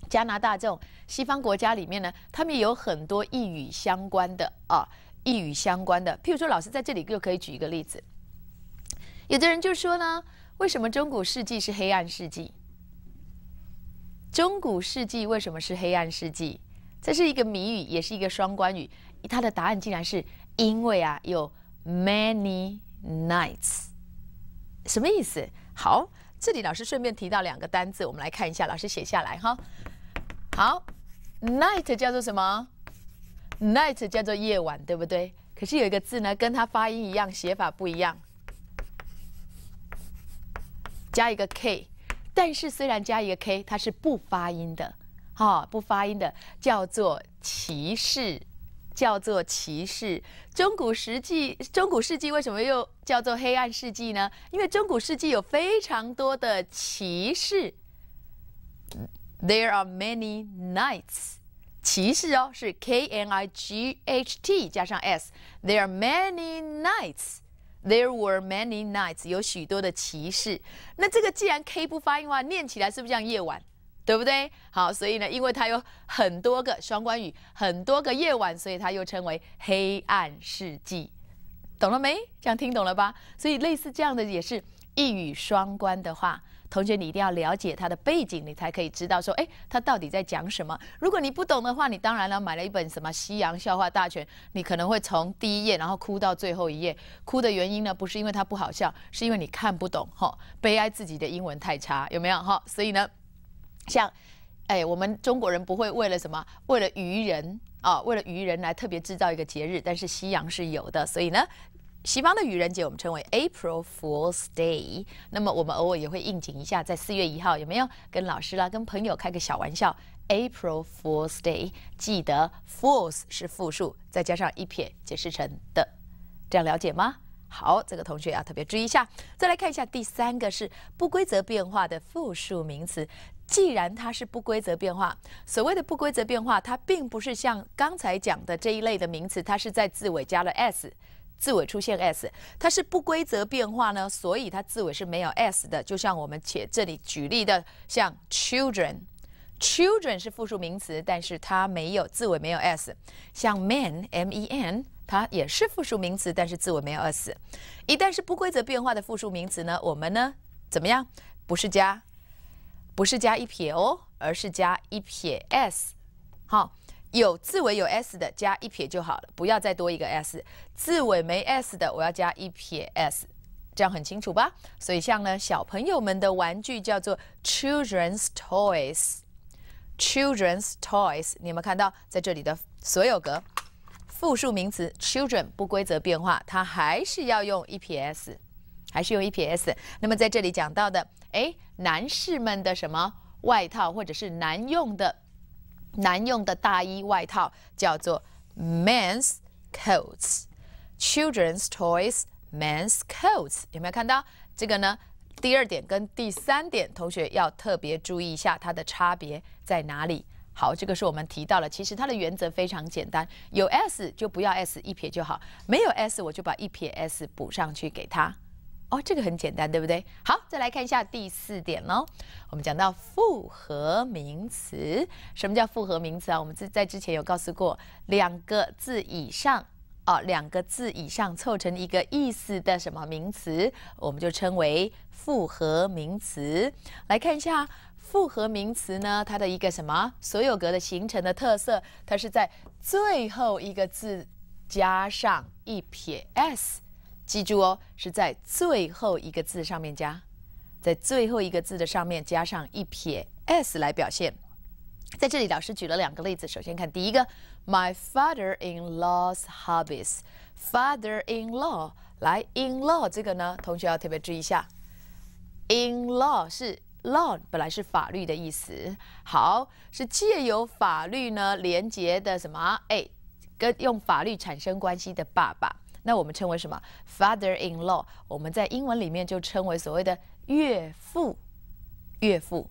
Speaker 1: 加拿大这种西方国家里面呢，他们也有很多一语相关的啊，一语相关的。譬如说，老师在这里又可以举一个例子，有的人就说呢。为什么中古世纪是黑暗世纪？中古世纪为什么是黑暗世纪？这是一个谜语，也是一个双关语。它的答案竟然是因为啊，有 many nights。什么意思？好，这里老师顺便提到两个单字，我们来看一下。老师写下来哈。好，night 叫做什么？night 叫做夜晚，对不对？可是有一个字呢，跟它发音一样，写法不一样。加一个 k，但是虽然加一个 k，它是不发音的，哈，不发音的叫做歧视，叫做歧视。中古世纪，中古世纪为什么又叫做黑暗世纪呢？因为中古世纪有非常多的歧视。There are many knights，歧视哦，是 k n i g h t 加上 s，there are many knights。There were many n i g h t s 有许多的骑士。那这个既然 k 不发音的话，念起来是不是像夜晚，对不对？好，所以呢，因为它有很多个双关语，很多个夜晚，所以它又称为黑暗世纪。懂了没？这样听懂了吧？所以类似这样的也是一语双关的话。同学，你一定要了解他的背景，你才可以知道说，哎，他到底在讲什么。如果你不懂的话，你当然了，买了一本什么《西洋笑话大全》，你可能会从第一页然后哭到最后一页。哭的原因呢，不是因为他不好笑，是因为你看不懂哈，悲哀自己的英文太差，有没有哈？所以呢，像，哎，我们中国人不会为了什么，为了愚人啊，为了愚人来特别制造一个节日，但是西洋是有的，所以呢。西方的愚人节我们称为 April Fool's Day，那么我们偶尔也会应景一下，在四月一号有没有跟老师啦、跟朋友开个小玩笑？April Fool's Day，记得 f o o r t h 是复数，再加上一撇，解释成的，这样了解吗？好，这个同学要特别注意一下。再来看一下第三个是不规则变化的复数名词，既然它是不规则变化，所谓的不规则变化，它并不是像刚才讲的这一类的名词，它是在字尾加了 s。字尾出现 s，它是不规则变化呢，所以它字尾是没有 s 的。就像我们且这里举例的，像 children，children 是复数名词，但是它没有字尾没有 s。像 man，m-e-n，它也是复数名词，但是字尾没有 s。一旦是不规则变化的复数名词呢，我们呢怎么样？不是加，不是加一撇哦，而是加一撇 s。好。有字尾有 s 的加一撇就好了，不要再多一个 s。字尾没 s 的，我要加一撇 s，这样很清楚吧？所以像呢，小朋友们的玩具叫做 children's toys，children's toys。你有没有看到在这里的所有格复数名词 children 不规则变化，它还是要用一撇 s，还是用一撇 s。那么在这里讲到的，哎，男士们的什么外套或者是男用的。男用的大衣外套叫做 men's coats，children's toys，men's coats，有没有看到这个呢？第二点跟第三点，同学要特别注意一下，它的差别在哪里？好，这个是我们提到了，其实它的原则非常简单，有 s 就不要 s，一撇就好；没有 s，我就把一撇 s 补上去给他。哦，这个很简单，对不对？好，再来看一下第四点哦。我们讲到复合名词，什么叫复合名词啊？我们在在之前有告诉过，两个字以上，哦，两个字以上凑成一个意思的什么名词，我们就称为复合名词。来看一下复合名词呢，它的一个什么所有格的形成的特色，它是在最后一个字加上一撇 s。记住哦，是在最后一个字上面加，在最后一个字的上面加上一撇 s 来表现。在这里，老师举了两个例子，首先看第一个，my father-in-law's hobbies。father-in-law，来，in-law 这个呢，同学要特别注意一下，in-law 是 law 本来是法律的意思，好，是借由法律呢连接的什么？哎，跟用法律产生关系的爸爸。那我们称为什么？Father in law，我们在英文里面就称为所谓的岳父、岳父，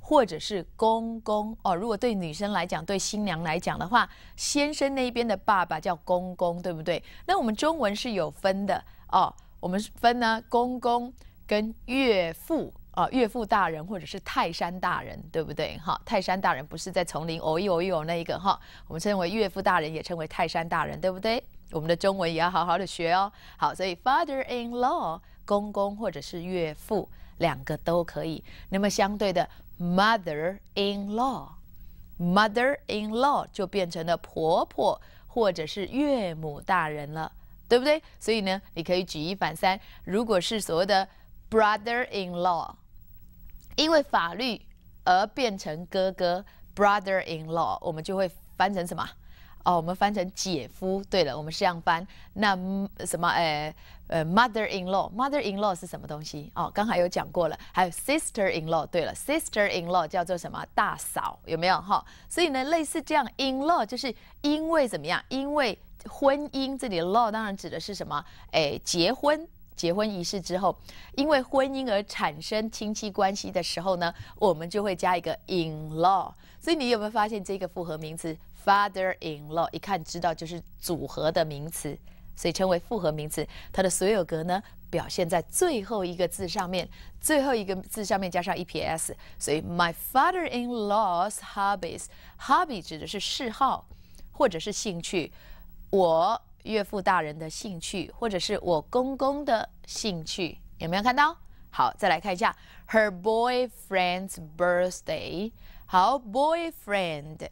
Speaker 1: 或者是公公哦。如果对女生来讲，对新娘来讲的话，先生那一边的爸爸叫公公，对不对？那我们中文是有分的哦。我们分呢公公跟岳父啊，岳父大人或者是泰山大人，对不对？哈，泰山大人不是在丛林偶遇偶遇偶那一个哈，我们称为岳父大人，也称为泰山大人，对不对？我们的中文也要好好的学哦。好，所以 father in law，公公或者是岳父，两个都可以。那么相对的，mother in law，mother in law 就变成了婆婆或者是岳母大人了，对不对？所以呢，你可以举一反三。如果是所谓的 brother in law，因为法律而变成哥哥 brother in law，我们就会翻成什么？哦，我们翻成姐夫。对了，我们是这样翻。那什么？呃呃，mother in law，mother in law 是什么东西？哦，刚才有讲过了。还有 sister in law，对了，sister in law 叫做什么？大嫂有没有？哈。所以呢，类似这样 in law 就是因为怎么样？因为婚姻，这里的 law 当然指的是什么？诶，结婚。结婚仪式之后，因为婚姻而产生亲戚关系的时候呢，我们就会加一个 in law。所以你有没有发现这个复合名词 father in law？一看知道就是组合的名词，所以称为复合名词。它的所有格呢，表现在最后一个字上面，最后一个字上面加上 e p s。所以 my father in law's hobbies，hobby 指的是嗜好或者是兴趣。我岳父大人的兴趣，或者是我公公的兴趣，有没有看到？好，再来看一下 her boyfriend's birthday。好，boyfriend，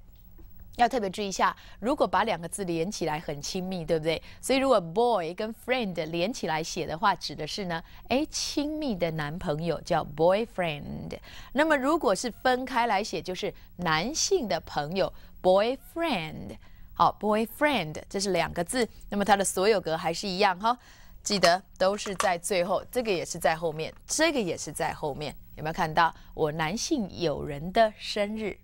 Speaker 1: 要特别注意一下，如果把两个字连起来，很亲密，对不对？所以如果 boy 跟 friend 连起来写的话，指的是呢，哎，亲密的男朋友叫 boyfriend。那么如果是分开来写，就是男性的朋友 boyfriend。哦，boyfriend，这是两个字，那么它的所有格还是一样哈，记得都是在最后，这个也是在后面，这个也是在后面，有没有看到我男性友人的生日？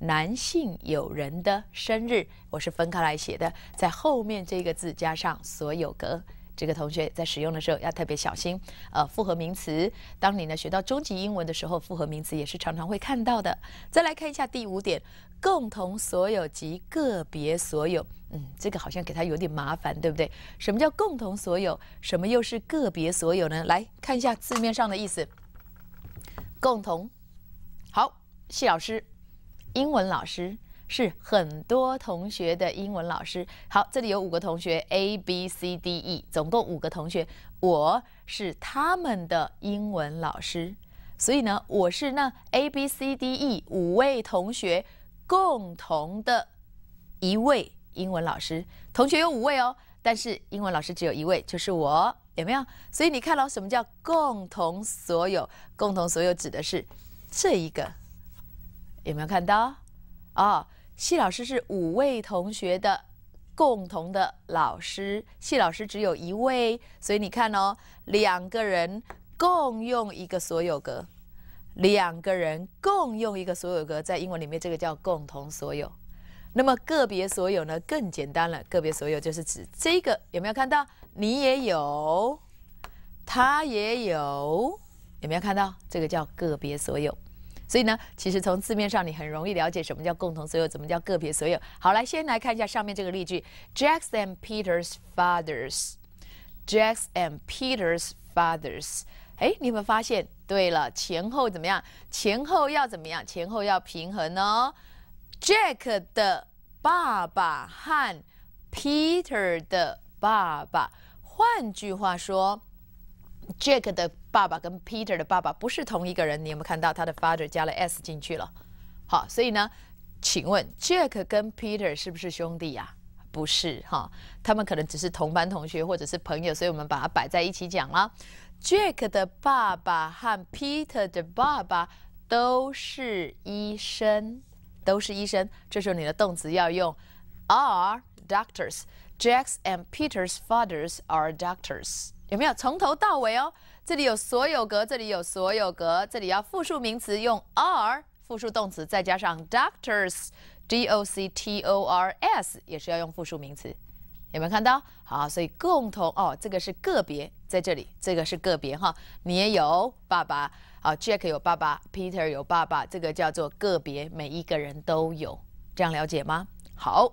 Speaker 1: 男性友人的生日，我是分开来写的，在后面这个字加上所有格，这个同学在使用的时候要特别小心。呃，复合名词，当你呢学到中级英文的时候，复合名词也是常常会看到的。再来看一下第五点。共同所有及个别所有，嗯，这个好像给他有点麻烦，对不对？什么叫共同所有？什么又是个别所有呢？来看一下字面上的意思。共同，好，谢老师，英文老师是很多同学的英文老师。好，这里有五个同学 A B C D E，总共五个同学，我是他们的英文老师，所以呢，我是那 A B C D E 五位同学。共同的，一位英文老师，同学有五位哦，但是英文老师只有一位，就是我，有没有？所以你看到什么叫共同所有？共同所有指的是这一个，有没有看到？哦，谢老师是五位同学的共同的老师，谢老师只有一位，所以你看哦，两个人共用一个所有格。两个人共用一个所有格，在英文里面这个叫共同所有。那么个别所有呢更简单了，个别所有就是指这个有没有看到？你也有，他也有，有没有看到？这个叫个别所有。所以呢，其实从字面上你很容易了解什么叫共同所有，怎么叫个别所有。好，来先来看一下上面这个例句：Jack's and Peter's fathers，Jack's and Peter's fathers。哎，你有没有发现？对了，前后怎么样？前后要怎么样？前后要平衡哦。Jack 的爸爸和 Peter 的爸爸，换句话说，Jack 的爸爸跟 Peter 的爸爸不是同一个人。你有没有看到他的 father 加了 s 进去了？好，所以呢，请问 Jack 跟 Peter 是不是兄弟呀？不是哈，他们可能只是同班同学或者是朋友，所以我们把它摆在一起讲了。Jack 的爸爸和 Peter 的爸爸都是医生，都是医生。这时候你的动词要用 are doctors。Jack's and Peter's fathers are doctors。有没有从头到尾哦？这里有所有格，这里有所有格，这里要复数名词用 are，复数动词再加上 doctors，D O C T O R S，也是要用复数名词。有没有看到？好，所以共同哦，这个是个别在这里，这个是个别哈。你也有爸爸啊，Jack 有爸爸，Peter 有爸爸，这个叫做个别，每一个人都有，这样了解吗？好，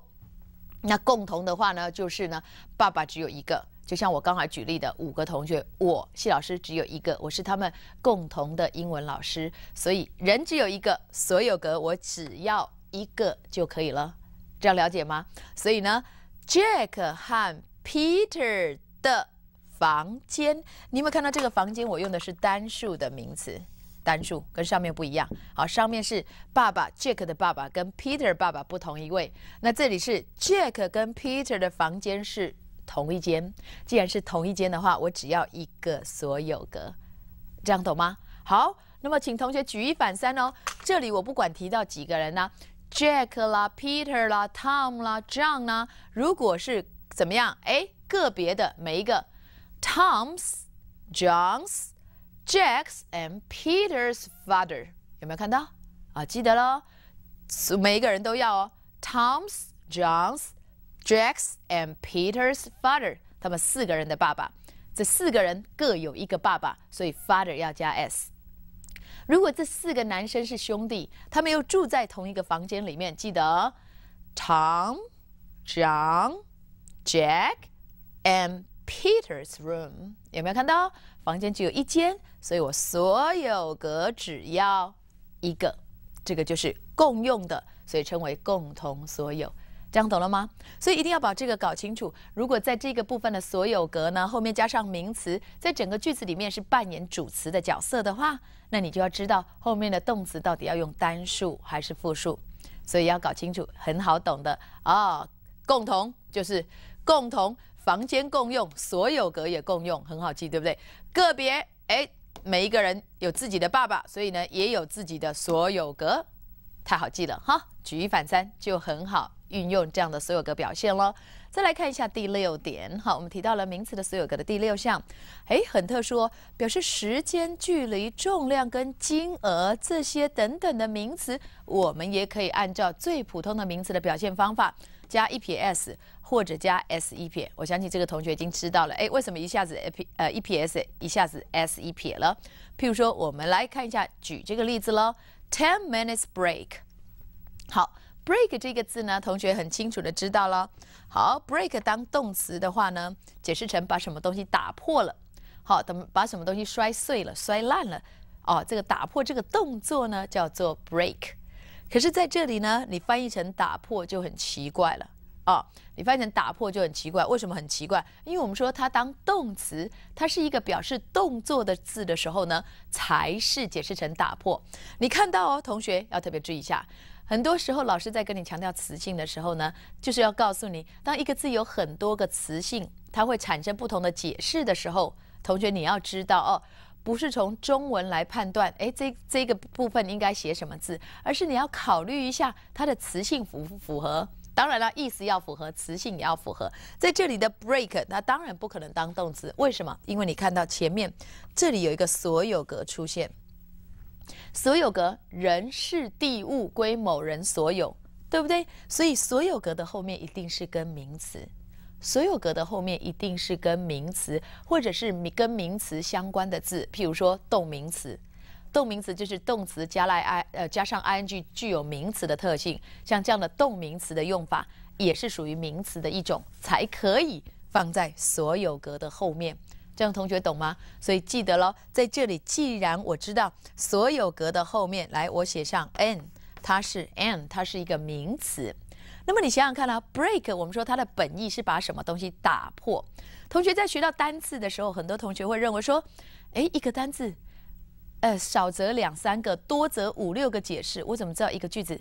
Speaker 1: 那共同的话呢，就是呢，爸爸只有一个，就像我刚才举例的五个同学，我谢老师只有一个，我是他们共同的英文老师，所以人只有一个，所有格我只要一个就可以了，这样了解吗？所以呢？Jack 和 Peter 的房间，你有没有看到这个房间？我用的是单数的名词，单数跟上面不一样。好，上面是爸爸，Jack 的爸爸跟 Peter 爸爸不同一位。那这里是 Jack 跟 Peter 的房间是同一间。既然是同一间的话，我只要一个所有格，这样懂吗？好，那么请同学举一反三哦。这里我不管提到几个人呢？Jack 啦，Peter 啦，Tom 啦，John 呢？如果是怎么样？哎，个别的，每一个 Tom's，John's，Jack's and Peter's father 有没有看到？啊，记得喽，每一个人都要哦。Tom's，John's，Jack's and Peter's father，他们四个人的爸爸，这四个人各有一个爸爸，所以 father 要加 s。如果这四个男生是兄弟，他们又住在同一个房间里面，记得 Tom、John、Jack and Peter's room 有没有看到？房间只有一间，所以我所有格只要一个，这个就是共用的，所以称为共同所有。这样懂了吗？所以一定要把这个搞清楚。如果在这个部分的所有格呢后面加上名词，在整个句子里面是扮演主词的角色的话，那你就要知道后面的动词到底要用单数还是复数。所以要搞清楚，很好懂的哦。共同就是共同房间共用，所有格也共用，很好记，对不对？个别哎，每一个人有自己的爸爸，所以呢也有自己的所有格，太好记了哈。举一反三就很好。运用这样的所有格表现了。再来看一下第六点，好，我们提到了名词的所有格的第六项，哎，很特殊，表示时间、距离、重量跟金额这些等等的名词，我们也可以按照最普通的名词的表现方法，加一撇 s 或者加 s 一撇。我想起这个同学已经知道了，哎，为什么一下子 e 撇呃 e 撇 s 一下子 s 一撇了？譬如说，我们来看一下，举这个例子喽 t e n minutes break，好。break 这个字呢，同学很清楚的知道了。好，break 当动词的话呢，解释成把什么东西打破了。好，等把什么东西摔碎了、摔烂了。哦，这个打破这个动作呢，叫做 break。可是在这里呢，你翻译成打破就很奇怪了。哦，你翻译成打破就很奇怪，为什么很奇怪？因为我们说它当动词，它是一个表示动作的字的时候呢，才是解释成打破。你看到哦，同学要特别注意一下。很多时候，老师在跟你强调词性的时候呢，就是要告诉你，当一个字有很多个词性，它会产生不同的解释的时候，同学你要知道哦，不是从中文来判断，哎，这这个部分应该写什么字，而是你要考虑一下它的词性符不符合。当然了，意思要符合，词性也要符合。在这里的 break，它当然不可能当动词，为什么？因为你看到前面这里有一个所有格出现。所有格，人、事、地、物归某人所有，对不对？所以所有格的后面一定是跟名词，所有格的后面一定是跟名词，或者是跟名词相关的字，譬如说动名词。动名词就是动词加来 i 呃加上 i n g，具有名词的特性。像这样的动名词的用法，也是属于名词的一种，才可以放在所有格的后面。这样同学懂吗？所以记得喽，在这里，既然我知道所有格的后面来，我写上 n，它是 n，它是一个名词。那么你想想看啊 b r e a k 我们说它的本意是把什么东西打破。同学在学到单字的时候，很多同学会认为说，哎，一个单字，呃，少则两三个，多则五六个解释。我怎么知道一个句子，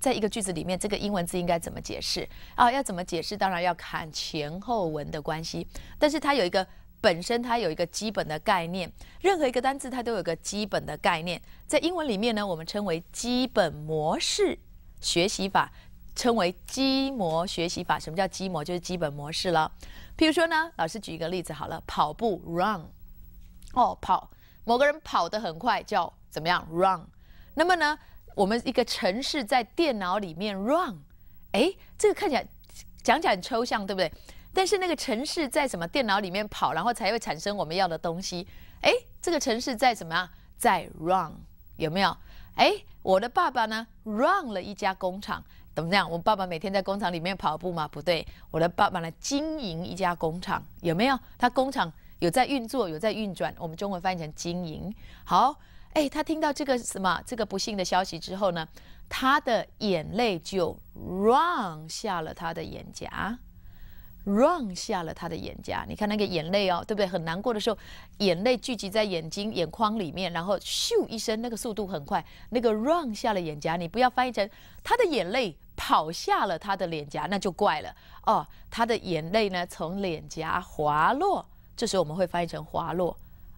Speaker 1: 在一个句子里面这个英文字应该怎么解释啊？要怎么解释？当然要看前后文的关系，但是它有一个。本身它有一个基本的概念，任何一个单字它都有个基本的概念，在英文里面呢，我们称为基本模式学习法，称为基模学习法。什么叫基模？就是基本模式了。譬如说呢，老师举一个例子好了，跑步 run，哦跑，某个人跑得很快叫怎么样 run？那么呢，我们一个城市在电脑里面 run，哎，这个看起来讲起来很抽象，对不对？但是那个城市在什么电脑里面跑，然后才会产生我们要的东西。哎，这个城市在什么呀？在 run，有没有？哎，我的爸爸呢？run 了一家工厂，怎么样？我爸爸每天在工厂里面跑步吗？不对，我的爸爸呢？经营一家工厂，有没有？他工厂有在运作，有在运转。我们中文翻译成经营。好，哎，他听到这个什么这个不幸的消息之后呢，他的眼泪就 run 下了他的眼颊。run 下了他的眼颊，你看那个眼泪哦，对不对？很难过的时候，眼泪聚集在眼睛眼眶里面，然后咻一声，那个速度很快，那个 run 下了眼颊。你不要翻译成他的眼泪跑下了他的脸颊，那就怪了。哦，他的眼泪呢，从脸颊滑落，这时候我们会翻译成滑落。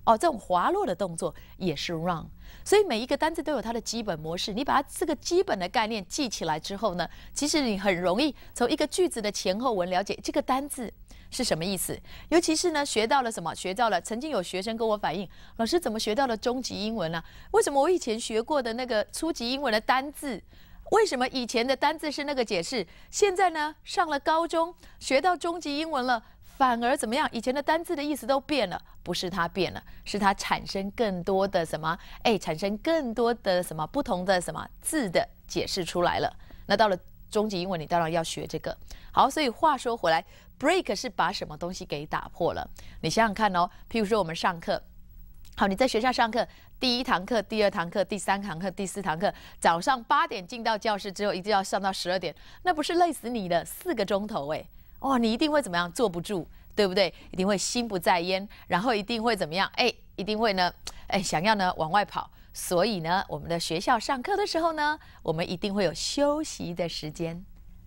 Speaker 1: 哦，这种滑落的动作也是 run，所以每一个单字都有它的基本模式。你把它这个基本的概念记起来之后呢，其实你很容易从一个句子的前后文了解这个单字是什么意思。尤其是呢，学到了什么？学到了曾经有学生跟我反映，老师怎么学到了中级英文呢？为什么我以前学过的那个初级英文的单字，为什么以前的单字是那个解释？现在呢，上了高中学到中级英文了。反而怎么样？以前的单字的意思都变了，不是它变了，是它产生更多的什么？哎，产生更多的什么不同的什么字的解释出来了。那到了中级英文，你当然要学这个。好，所以话说回来，break 是把什么东西给打破了？你想想看哦，譬如说我们上课，好，你在学校上课，第一堂课、第二堂课、第三堂课、第四堂课，早上八点进到教室之后，一定要上到十二点，那不是累死你了？四个钟头哎。哦，你一定会怎么样？坐不住，对不对？一定会心不在焉，然后一定会怎么样？哎，一定会呢，哎，想要呢往外跑。所以呢，我们的学校上课的时候呢，我们一定会有休息的时间，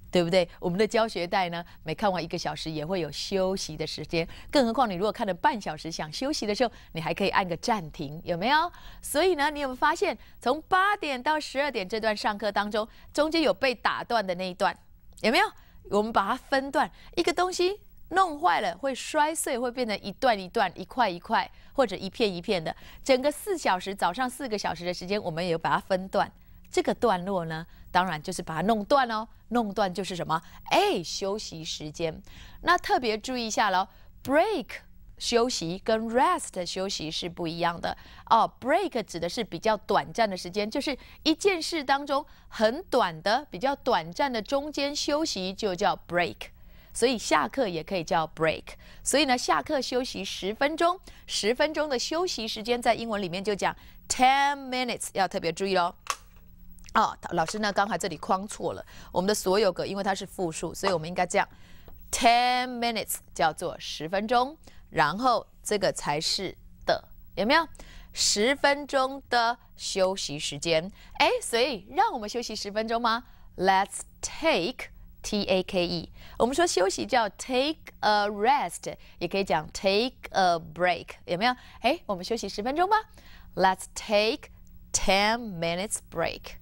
Speaker 1: 对不对？我们的教学带呢，每看完一个小时也会有休息的时间。更何况你如果看了半小时想休息的时候，你还可以按个暂停，有没有？所以呢，你有没有发现，从八点到十二点这段上课当中，中间有被打断的那一段，有没有？我们把它分段，一个东西弄坏了会摔碎，会变成一段一段、一块一块或者一片一片的。整个四小时，早上四个小时的时间，我们也有把它分段。这个段落呢，当然就是把它弄断哦，弄断就是什么？哎，休息时间。那特别注意一下喽，break。休息跟 rest 休息是不一样的哦。Break 指的是比较短暂的时间，就是一件事当中很短的、比较短暂的中间休息就叫 break，所以下课也可以叫 break。所以呢，下课休息十分钟，十分钟的休息时间在英文里面就讲 ten minutes，要特别注意哦。哦，老师呢，刚才这里框错了。我们的所有格，因为它是复数，所以我们应该这样。ten minutes，叫做十分钟。然后这个才是的，有没有十分钟的休息时间？哎，所以让我们休息十分钟吗？Let's take T A K E。我们说休息叫 take a rest，也可以讲 take a break，有没有？哎，我们休息十分钟吧。Let's take ten minutes break。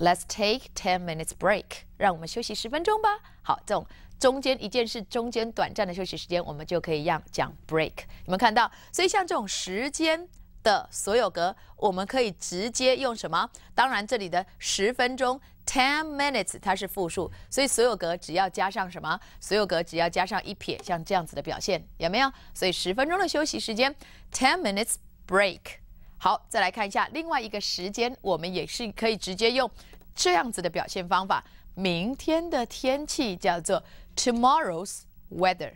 Speaker 1: Let's take ten minutes break。让我们休息十分钟吧。好，这种。中间一件事，中间短暂的休息时间，我们就可以让讲 break。你们看到，所以像这种时间的所有格，我们可以直接用什么？当然，这里的十分钟 ten minutes 它是复数，所以所有格只要加上什么？所有格只要加上一撇，像这样子的表现有没有？所以十分钟的休息时间 ten minutes break。好，再来看一下另外一个时间，我们也是可以直接用这样子的表现方法。明天的天气叫做 tomorrow's weather。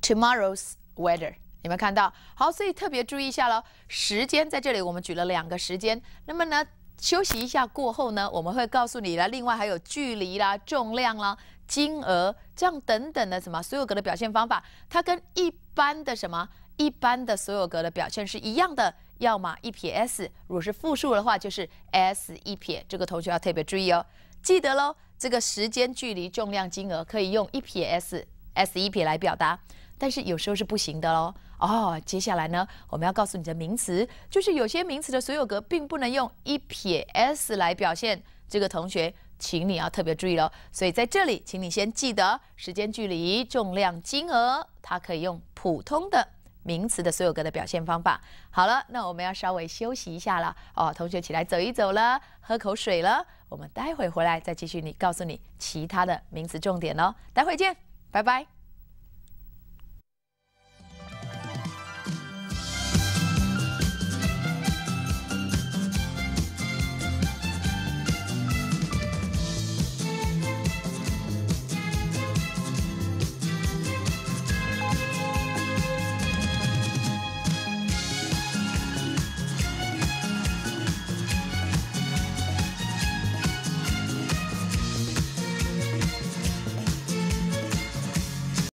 Speaker 1: tomorrow's weather，有没有看到？好，所以特别注意一下喽。时间在这里我们举了两个时间，那么呢，休息一下过后呢，我们会告诉你啦。另外还有距离啦、重量啦、金额这样等等的什么所有格的表现方法，它跟一般的什么一般的所有格的表现是一样的，要么一撇 s，如果是复数的话就是 s 一撇。这个同学要特别注意哦。记得喽，这个时间、距离、重量、金额可以用一撇 s s 一撇来表达，但是有时候是不行的喽。哦，接下来呢，我们要告诉你的名词，就是有些名词的所有格并不能用一撇 s 来表现。这个同学，请你要特别注意喽。所以在这里，请你先记得时间、距离、重量、金额，它可以用普通的。名词的所有格的表现方法。好了，那我们要稍微休息一下了哦。同学起来走一走了，喝口水了。我们待会回来再继续，你告诉你其他的名词重点哦。待会见，拜拜。